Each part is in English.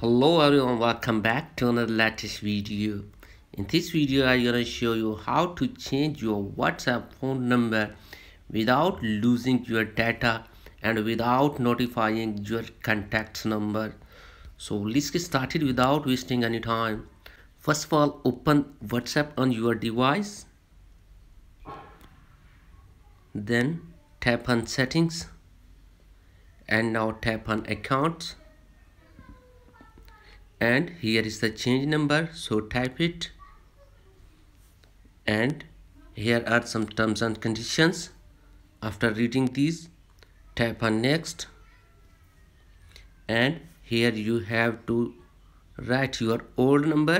hello everyone welcome back to another latest video in this video i'm gonna show you how to change your whatsapp phone number without losing your data and without notifying your contacts number so let's get started without wasting any time first of all open whatsapp on your device then tap on settings and now tap on accounts and here is the change number so type it and here are some terms and conditions after reading these type on next and here you have to write your old number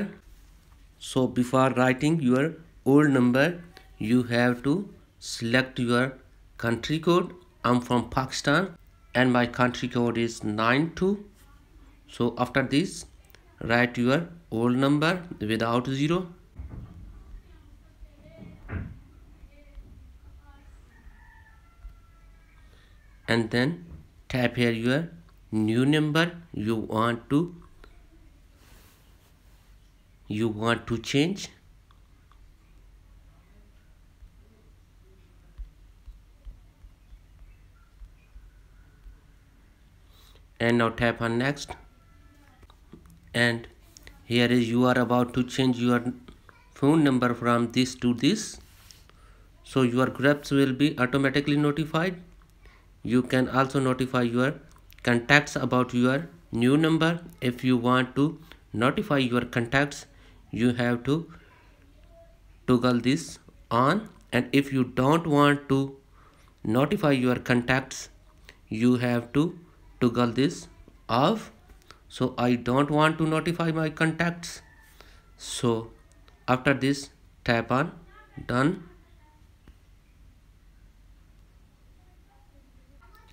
so before writing your old number you have to select your country code I'm from Pakistan and my country code is 92 so after this write your whole number without zero and then type here your new number you want to you want to change and now tap on next and here is you are about to change your phone number from this to this so your groups will be automatically notified you can also notify your contacts about your new number if you want to notify your contacts you have to toggle this on and if you don't want to notify your contacts you have to toggle this off so I don't want to notify my contacts so after this tap on done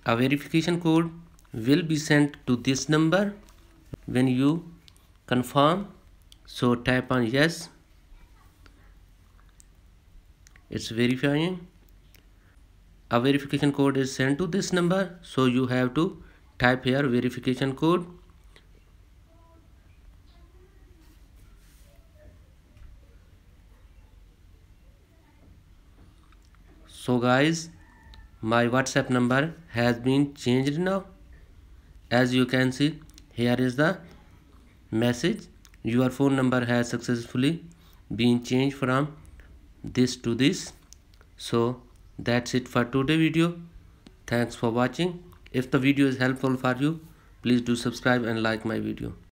a verification code will be sent to this number when you confirm so tap on yes it's verifying a verification code is sent to this number so you have to type here verification code so guys my whatsapp number has been changed now as you can see here is the message your phone number has successfully been changed from this to this so that's it for today video thanks for watching if the video is helpful for you please do subscribe and like my video